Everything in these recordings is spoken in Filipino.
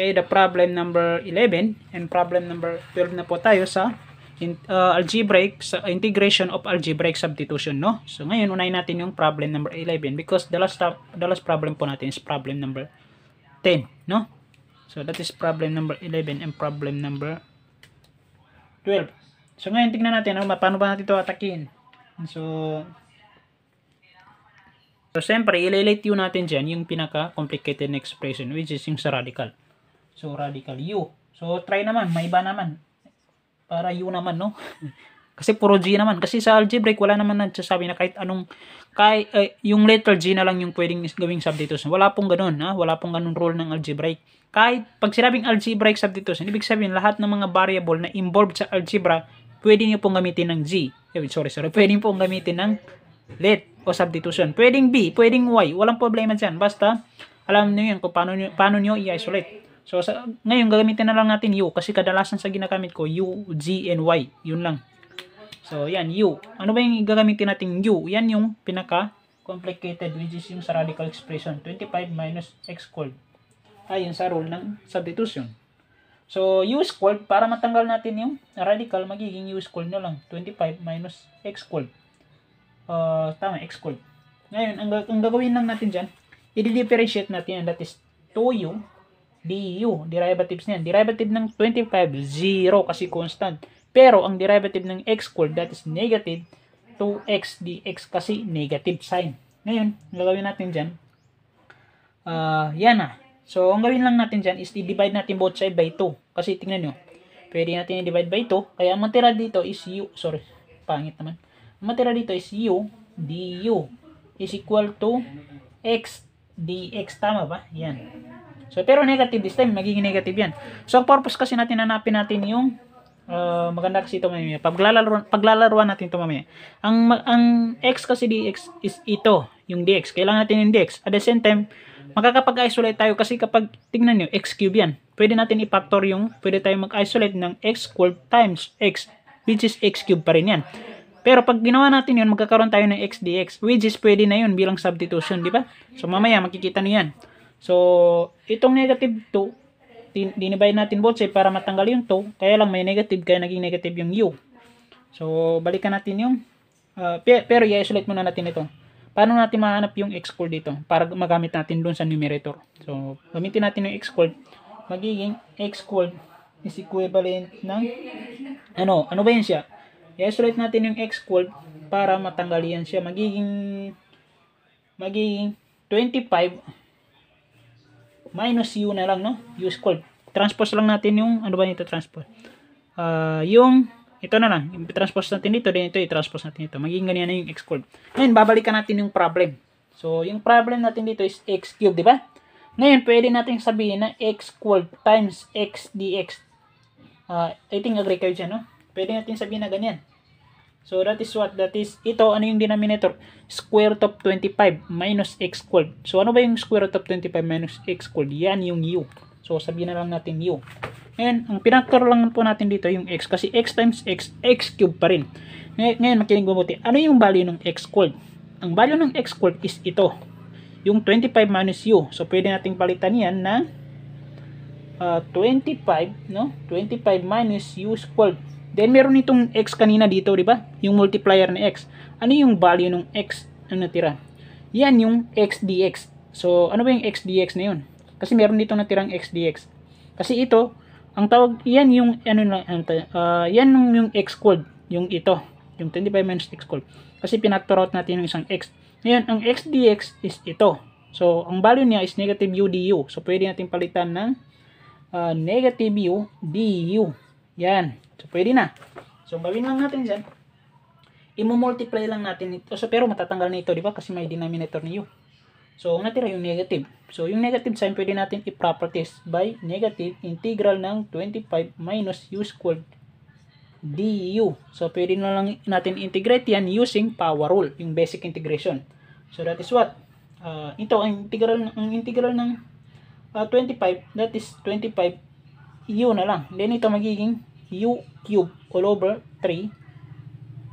Okay, the problem number 11 and problem number 12 na po tayo sa in, uh, algebraic sa integration of algebraic substitution, no? So ngayon unahin natin yung problem number 11 because the last the last problem po natin is problem number 10, no? So that is problem number 11 and problem number 12. So ngayon tingnan natin ano, paano ba natin ito atakin. So So, siyempre, ililate yun natin dyan yung pinaka-complicated expression, which is yung sa radical. So, radical U. So, try naman. May iba naman. Para U naman, no? Kasi puro G naman. Kasi sa algebraic, wala naman nagsasabi na kahit anong, kahit, eh, yung letter G na lang yung pwedeng gawing substitution. Wala pong ganun, ha? Wala pong ganun rule ng algebraic. Kahit, pag sinabing algebraic substitution, ibig sabihin, lahat ng mga variable na involved sa algebra, pwede nyo pong gamitin ng G. Eh, sorry, sorry. Pwede pong gamitin ng let o substitution. Pwedeng B, pwedeng Y. Walang problema dyan. Basta, alam niyo yan kung paano nyo, paano niyo i-isolate. So, sa, ngayon, gagamitin na lang natin U kasi kadalasan sa ginagamit ko, U, G, and Y. Yun lang. So, yan, U. Ano ba yung gagamitin natin U? Yan yung pinaka complicated which is yung sa radical expression. 25 minus x squared. Ayon sa rule ng substitution. So, U squared, para matanggal natin yung radical, magiging U squared na lang. 25 minus x squared. Uh, tama, x squared. Ngayon, ang, ang gagawin lang natin dyan, i-differentiate natin yan. That is 2U du, derivatives niyan. Derivative ng 25, 0 kasi constant. Pero ang derivative ng x squared, that is negative 2x dx kasi negative sign. Ngayon, gagawin natin dyan. Uh, yan na. So, ang gawin lang natin dyan is i-divide natin both side by 2. Kasi tingnan nyo, pwede natin i-divide by 2. Kaya ang matira dito is u, sorry, pangit naman. Ang matira dito is u du is equal to x dx. Tama ba? Yan. So, pero negative this time. Magiging negative yan. So, ang purpose kasi natin, hanapin natin yung uh, maganda kasi ito mamaya. Paglalaro, paglalaruan natin ito mamaya. Ang, ang x kasi dx is ito. Yung dx. Kailangan natin yung dx. At the same time, makakapag-isolate tayo kasi kapag tingnan niyo x cube yan. Pwede natin i-factor yung, pwede tayo mag-isolate ng x squared times x, which is x cube pa rin yan. Pero pag ginawa natin yun, magkakaroon tayo ng x dx, which is pwede na yun bilang substitution, di ba? So, mamaya, makikita nyo So, itong negative 2, dinivide natin both side para matanggal yung 2. Kaya lang may negative, kaya naging negative yung u. So, balikan natin yung, uh, pero i-isolate muna natin ito. Paano natin mahanap yung x squared dito para magamit natin dun sa numerator? So, gamitin natin yung x squared. Magiging x squared is equivalent ng, ano, ano ba yun siya? I-isolate natin yung x cube para matanggalian siya. Magiging magiging 25 minus u na lang, no? u squared. Transpose lang natin yung, ano ba nito transpose? Uh, yung, ito na lang. i transpose natin dito, din ito, i-transpose natin ito. Magiging ganyan na yung x cube. Ngayon, babalikan natin yung problem. So, yung problem natin dito is x cube, di ba? Ngayon, pwede natin sabihin na x cube times x dx. Uh, I think agree kayo dyan, no? Pwede natin sabihin na ganyan. So, that is what? That is, ito, ano yung denominator? Square root of 25 minus x squared. So, ano ba yung square root of 25 minus x squared? Yan yung u. So, sabihin na lang natin u. Ngayon, ang pinaktor lang po natin dito, yung x. Kasi x times x, x cube pa rin. ngayon, makinig mabuti. Ano yung value ng x squared? Ang value ng x squared is ito. Yung 25 minus u. So, pwede nating palitan yan ng uh, ah, 25, no? 25 minus u squared. Then meron itong x kanina dito, di ba? Yung multiplier na x. Ano yung value ng x na natira? Yan yung x dx. So, ano ba yung x dx na yun? Kasi meron dito natirang x dx. Kasi ito, ang tawag, yan yung, ano na, uh, yan yung, yung x called, yung ito, yung 25 minus x called. Kasi pinactor out natin yung isang x. Ngayon, ang x dx is ito. So, ang value niya is negative u du. So, pwede natin palitan ng uh, negative u du. Yan. So, pwede na. So, gawin lang natin dyan. I-multiply lang natin ito. So, pero matatanggal na ito, di ba? Kasi may denominator ni u. So, ang natira yung negative. So, yung negative sign, pwede natin i-properties by negative integral ng 25 minus u squared du. So, pwede na lang natin integrate yan using power rule, yung basic integration. So, that is what? Uh, ito, ang integral, ang integral ng uh, ah, 25, that is 25 u na lang. Then, ito magiging u cube all over 3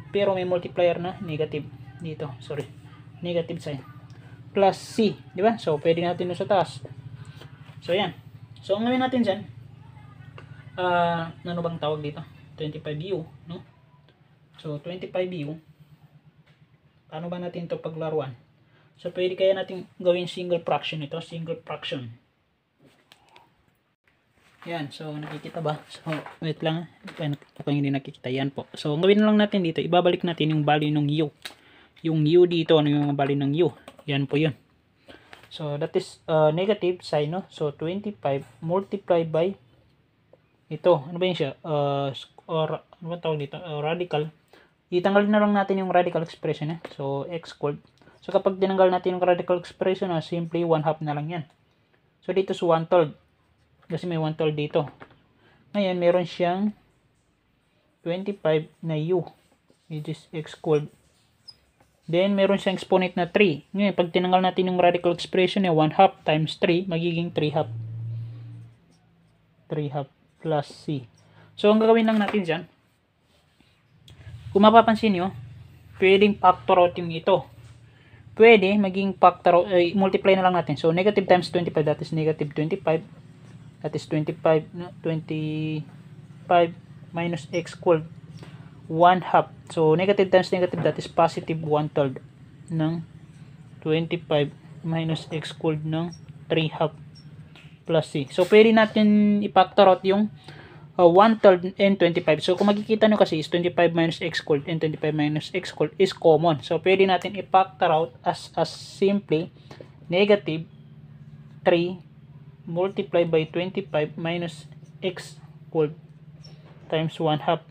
pero may multiplier na negative dito sorry negative sign plus c di ba so pwede natin sa taas so yan so ang gawin natin diyan uh, ah, ano bang tawag dito 25u no so 25u paano ba natin to paglaruan so pwede kaya natin gawin single fraction ito single fraction yan, so nakikita ba? So, wait lang. Ah. Kung hindi nakikita, yan po. So, ang gawin lang natin dito, ibabalik natin yung value ng U. Yung U dito, ano yung value ng U? Yan po yun. So, that is uh, negative sign, no? So, 25 multiplied by ito. Ano ba yun siya? Uh, or, ano ba tawag dito? Uh, radical. Itanggalin na lang natin yung radical expression, eh. So, x squared. So, kapag tinanggal natin yung radical expression, uh, simply 1 half na lang yan. So, dito is 1 third kasi may 112 dito ngayon meron siyang 25 na U which is X cold then meron siyang exponent na 3 ngayon pag tinanggal natin yung radical expression niya 1 half times 3 magiging 3 half 3 half plus C so ang gagawin lang natin dyan kung mapapansin nyo pwedeng factor out yung ito pwede maging factor out, eh, multiply na lang natin so negative times 25 that is negative 25 that is 25 25 minus x equal 1 half so negative times negative that is positive 1 third ng 25 minus x equal ng 3 half plus c so pwede natin i-factor out yung uh, 1 third and 25 so kung makikita nyo kasi is 25 minus x equal and 25 minus x equal is common so pwede natin i-factor out as, as simply negative 3 multiply by 25 minus x equal times 1 half.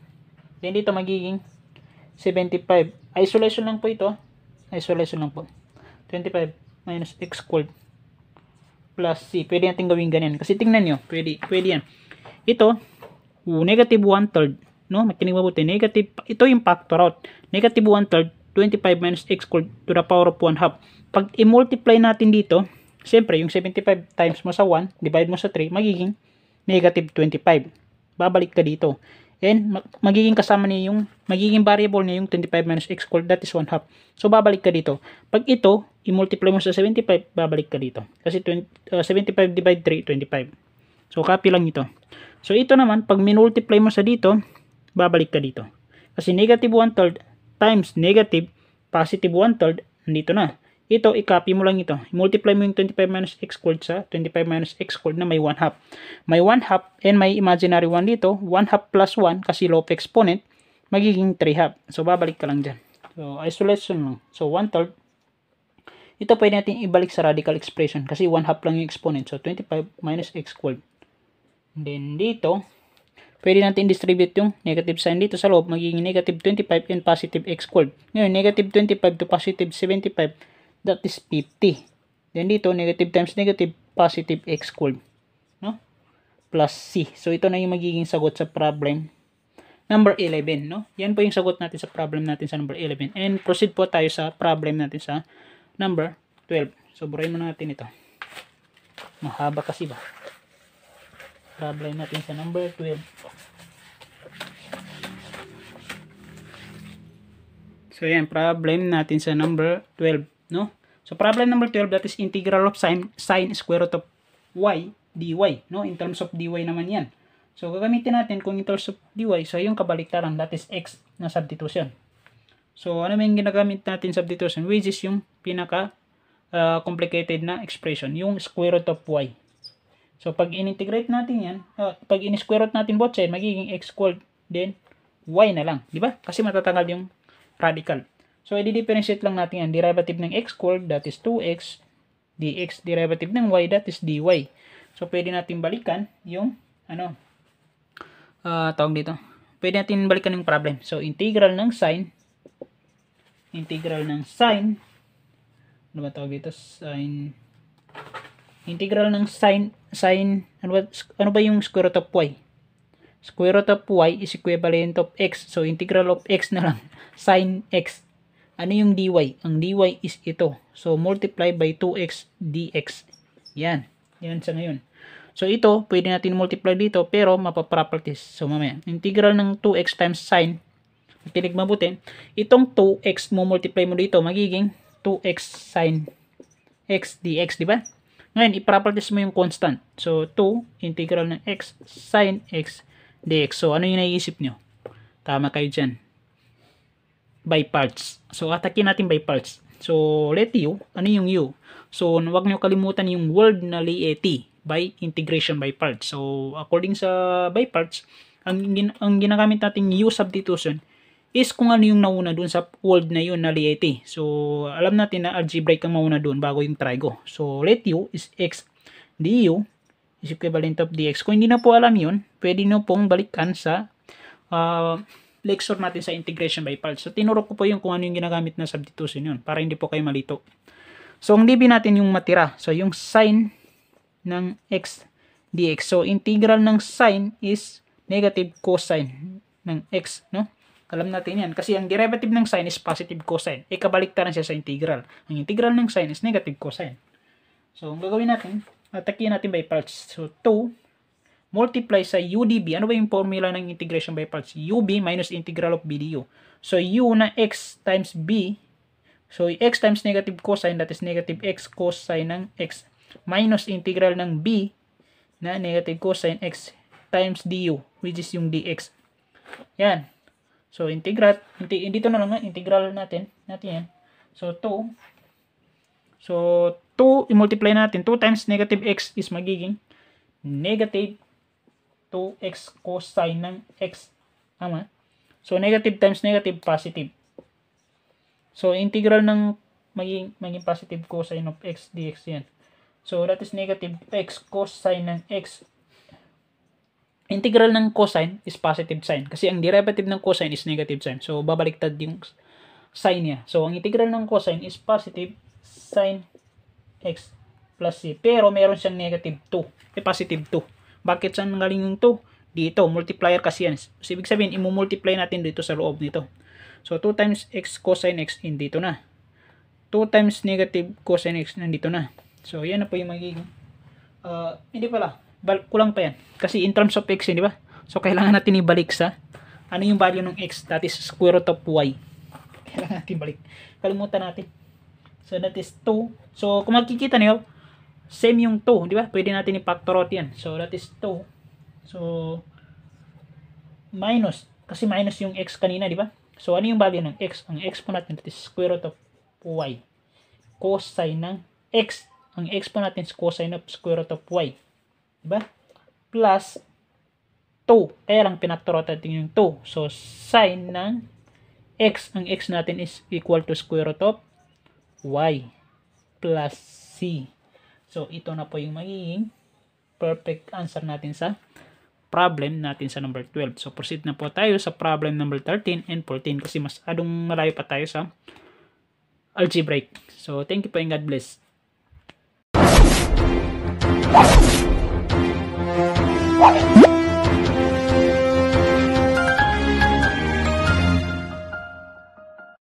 Then dito magiging 75. Isolation lang po ito. Isolation lang po. 25 minus x equal plus c. Pwede natin gawin ganyan. Kasi tingnan nyo. Pwede, pwede yan. Ito, negative 1 third. No? Makinig mabuti. Negative, ito yung factor out. Negative 1 third, 25 minus x equal to the power of 1 half. Pag i-multiply natin dito, Siyempre, yung 75 times mo sa 1, divide mo sa 3, magiging negative 25. Babalik ka dito. And magiging kasama niya yung, magiging variable niya yung 25 minus x squared, that is 1 half. So, babalik ka dito. Pag ito, i-multiply mo sa 75, babalik ka dito. Kasi 20, uh, 75 divide 3, 25. So, copy lang ito. So, ito naman, pag minultiply mo sa dito, babalik ka dito. Kasi negative 1 third times negative, positive 1 third, nandito na ito, i-copy mo lang ito. Multiply mo yung 25 minus x squared sa 25 minus x squared na may 1 half. May 1 half and may imaginary 1 dito. 1 half plus 1 kasi low exponent, magiging 3 half. So, babalik ka lang dyan. So, isolation lang. So, 1 third. Ito pwede natin ibalik sa radical expression kasi 1 half lang yung exponent. So, 25 minus x squared. Then, dito, pwede natin distribute yung negative sign dito sa loob, magiging negative 25 and positive x squared. Ngayon, negative 25 to positive 75 that is 50. Then dito, negative times negative, positive x squared. No? Plus c. So, ito na yung magiging sagot sa problem number 11. No? Yan po yung sagot natin sa problem natin sa number 11. And proceed po tayo sa problem natin sa number 12. So, burayin muna natin ito. Mahaba kasi ba? Problem natin sa number 12. So, yan. Problem natin sa number 12 no? So problem number 12 that is integral of sine, sine square root of y dy, no? In terms of dy naman 'yan. So gagamitin natin kung in terms of dy, so yung kabaliktaran that is x na substitution. So ano yung ginagamit natin substitution which is yung pinaka uh, complicated na expression, yung square root of y. So pag in-integrate natin 'yan, uh, pag in-square root natin both side, magiging x equal then y na lang, di ba? Kasi matatanggal yung radical. So, i-differentiate lang natin yan. Derivative ng x called, that is 2x, dx. Derivative ng y, that is dy. So, pwede natin balikan yung, ano, uh, tawag dito. Pwede natin balikan yung problem. So, integral ng sine, integral ng sine, ano ba tawag dito? Sine, integral ng sine, sine, ano ba, ano ba yung square root of y? Square root of y is equivalent of x. So, integral of x na lang. Sine x. Ano yung dy? Ang dy is ito. So, multiply by 2x dx. Yan. Yan sa ngayon. So, ito, pwede natin multiply dito, pero mapaproperties. So, mamaya, integral ng 2x times sine, tinig mabuti, itong 2x mo multiply mo dito, magiging 2x sine x dx, di ba? Ngayon, i-properties mo yung constant. So, 2 integral ng x sine x dx. So, ano yung naiisip nyo? Tama kayo dyan by parts. So, atakin natin by parts. So, let U, ano yung U? So, huwag nyo kalimutan yung word na LAT by integration by parts. So, according sa by parts, ang, gin ang ginagamit natin U substitution is kung ano yung nauna dun sa word na yun na LAT. So, alam natin na algebraic ang mauna dun bago yung trigo. So, let U is X du is equivalent of dx. Kung hindi na po alam yun, pwede nyo pong balikan sa uh, lecture natin sa integration by parts. So, tinuro ko po yung kung ano yung ginagamit na substitution yun para hindi po kayo malito. So, ang libi natin yung matira. So, yung sine ng x dx. So, integral ng sine is negative cosine ng x, no? Alam natin yan. Kasi ang derivative ng sine is positive cosine. E, kabaliktaran siya sa integral. Ang integral ng sine is negative cosine. So, ang gagawin natin, atakin natin by parts. So, 2 multiply sa udb. Ano ba yung formula ng integration by parts? ub minus integral of b du. So, u na x times b. So, x times negative cosine, that is negative x cosine ng x minus integral ng b na negative cosine x times du, which is yung dx. Yan. So, integral, inti, dito na lang, integral natin, natin yan. So, 2. So, 2, i-multiply natin. 2 times negative x is magiging negative 2x cosine ng x. Tama? So, negative times negative, positive. So, integral ng maging, maging positive cosine of x dx yan. So, that is negative x cosine ng x. Integral ng cosine is positive sign. Kasi ang derivative ng cosine is negative sign. So, babaliktad yung sign niya. So, ang integral ng cosine is positive sine x plus c. Pero, meron siyang negative 2. Eh, positive 2. Bakit saan galing yung 2? Dito, multiplier kasi yan. So, ibig sabihin, imumultiply natin dito sa loob nito. So, 2 times x cosine x in dito na. 2 times negative cosine x nandito na. So, yan na po yung magiging. Uh, hindi pala. Bal kulang pa yan. Kasi in terms of x, di ba? So, kailangan natin ibalik sa ano yung value ng x? That is square root of y. Kailangan natin balik. Kalimutan natin. So, that is 2. So, kung makikita niyo, same yung 2, di ba? Pwede natin i-factor out yan. So, that is 2. So, minus. Kasi minus yung x kanina, di ba? So, ano yung value ng x? Ang exponent natin is square root of y. Cosine ng x. Ang exponent natin is cosine of square root of y. Di ba? Plus 2. Kaya lang pinactor out natin yung 2. So, sine ng x. Ang x natin is equal to square root of y plus c. So, ito na po yung magiging perfect answer natin sa problem natin sa number 12. So, proceed na po tayo sa problem number 13 and 14 kasi mas adong malayo pa tayo sa algebraic. So, thank you po and God bless. What?